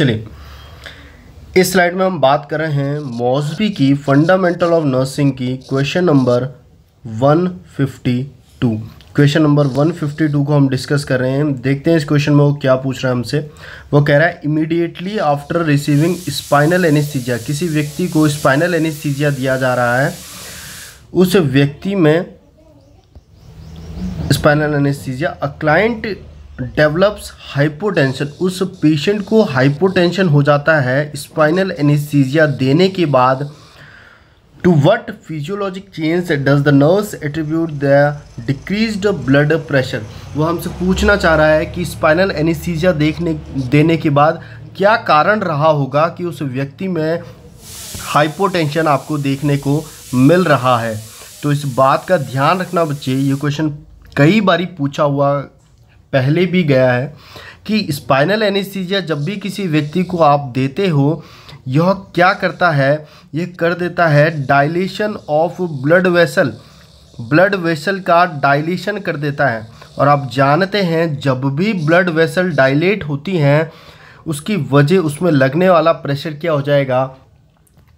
चलिए इस स्लाइड में हम बात कर रहे हैं मॉजबी की फंडामेंटल ऑफ नर्सिंग की क्वेश्चन नंबर 152 क्वेश्चन नंबर 152 को हम डिस्कस कर रहे हैं देखते हैं इस क्वेश्चन में वो क्या पूछ रहा है हमसे वो कह रहा है immediately after receiving spinal anaesthesia किसी व्यक्ति को स्पाइनल एनिस्थीजिया दिया जा रहा है उस व्यक्ति में spinal anaesthesia a client develops hypotension उस पेशेंट को हाइपोटेंशन हो जाता है स्पाइनल एनेस्थीजिया देने के बाद to what physiologic change does the nurse attribute the decrease blood pressure वो हमसे पूछना चाह रहा है कि स्पाइनल एनेस्थीजिया देखने देने के बाद क्या कारण रहा होगा कि उस व्यक्ति में हाइपोटेंशन आपको देखने को मिल रहा है तो इस बात का ध्यान रखना बच्चे ये क्वेश्चन कई बारी पूछा हुआ पहले भी गया है कि स्पाइनल एनेस्थीजिया जब भी किसी व्यक्ति को आप देते हो यह क्या करता है यह कर देता है dilation of blood vessel blood vessel का डायलेशन कर देता है और आप जानते हैं जब भी ब्लड वेसल डायलेट होती हैं उसकी वजह उसमें लगने वाला प्रेशर क्या हो जाएगा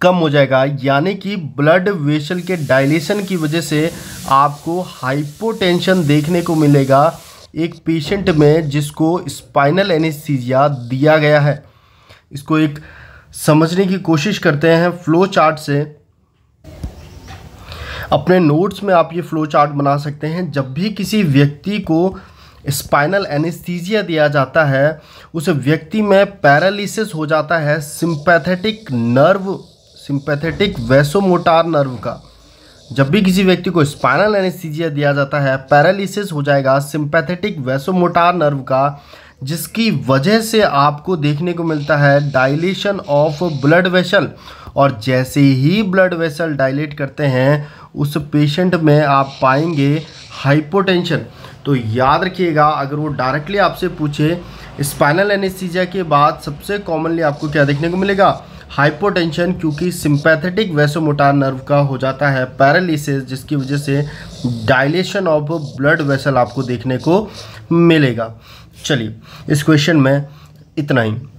कम हो जाएगा यानी कि ब्लड वेसल के डायलेशन की वजह से आपको हाइपोटेंशन देखने को मिलेगा एक पेशेंट में जिसको स्पाइनल एनेस्थीजिया दिया गया है इसको एक समझने की कोशिश करते हैं फ्लो चार्ट से अपने नोट्स में आप ये फ्लो चार्ट बना सकते हैं जब भी किसी व्यक्ति को स्पाइनल एनेस्थीजिया दिया जाता है उस व्यक्ति में पैरालिसिस हो जाता है sympathetic nerve sympathetic vasomotor nerve का जब भी किसी व्यक्ति को स्पाइनल एनेस्थीजिया दिया जाता है पैरालिसिस हो जाएगा सिंपैथेटिक वैसोमोटार नर्व का जिसकी वजह से आपको देखने को मिलता है डायलेशन ऑफ ब्लड वेसल और जैसे ही ब्लड वेसल डायलेट करते हैं उस पेशेंट में आप पाएंगे हाइपोटेंशन तो याद रखिएगा अगर वो डायरेक्टली आपसे पूछे स्पाइनल एनेस्थीजिया के बाद सबसे कॉमनली आपको क्या देखने को मिलेगा हाइपोटेंशन क्योंकि सिंपैथेटिक वेसोमोटार नर्व का हो जाता है पैरालिसिस जिसकी वजह से डायलेशन ऑफ ब्लड वेसल आपको देखने को मिलेगा चलिए इस क्वेश्चन में इतना ही